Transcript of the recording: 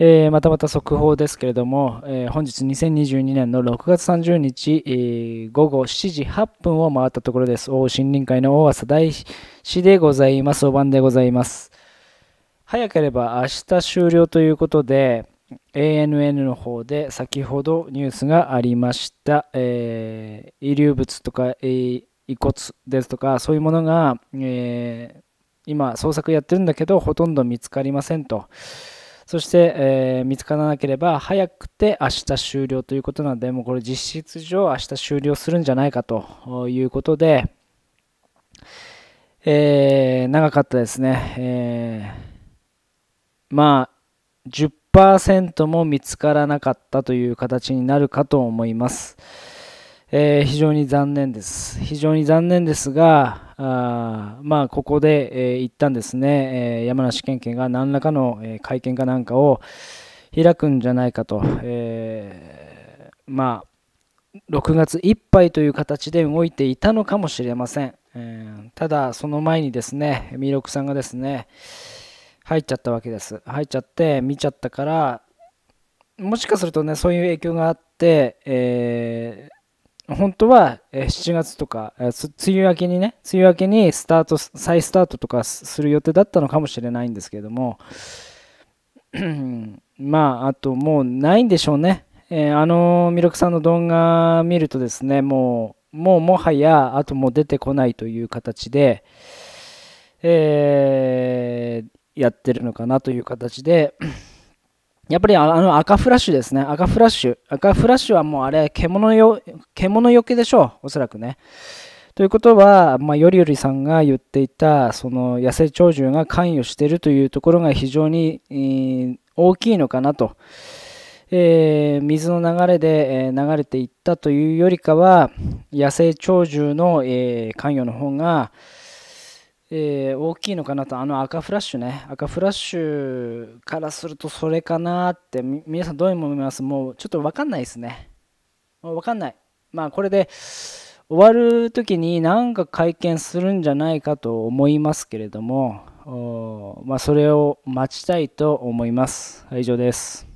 えー、またまた速報ですけれども、えー、本日2022年の6月30日、えー、午後7時8分を回ったところです。大森林会の大浅大師でございます。お晩でございます。早ければ明日終了ということで、ANN の方で先ほどニュースがありました、え遺留物とか、え遺骨ですとか、そういうものが、え今、捜索やってるんだけど、ほとんど見つかりませんと。そして、えー、見つからなければ早くて明日終了ということなので、もうこれ実質上明日終了するんじゃないかということで、えー、長かったですね。えー、まあ10%も見つからなかったという形になるかと思います。えー、非常に残念です。非常に残念ですが、あまあ、ここで、えー、一旦ですね、えー、山梨県警が何らかの、え会見かなんかを開くんじゃないかと、えまあ、6月いっぱいという形で動いていたのかもしれません。えただ、その前にですね、ミロクさんがですね、入っちゃったわけです。入っちゃって、見ちゃったから、もしかするとね、そういう影響があって、えー本当は7月とか、梅雨明けにね、梅雨明けにスタート、再スタートとかする予定だったのかもしれないんですけども、まあ、あともうないんでしょうね。えー、あの弥勒さんの動画見るとですね、もう、もうもはや、あともう出てこないという形で、えー、やってるのかなという形でやっぱりあの赤フラッシュですね。赤フラッシュ。赤フラッシュはもうあれ、獣よ、獣よけでしょう。おそらくね。ということは、まあ、よりよりさんが言っていた、その野生鳥獣が関与しているというところが非常に、えー、大きいのかなと。えー、水の流れで、えー、流れていったというよりかは、野生鳥獣の、え関与の方が、えー、大きいのかなとあの赤フラッシュね赤フラッシュからするとそれかなって皆さんどういう思いますもうちょっと分かんないですね分かんないまあこれで終わる時に何か会見するんじゃないかと思いますけれどもまあ、それを待ちたいと思います以上です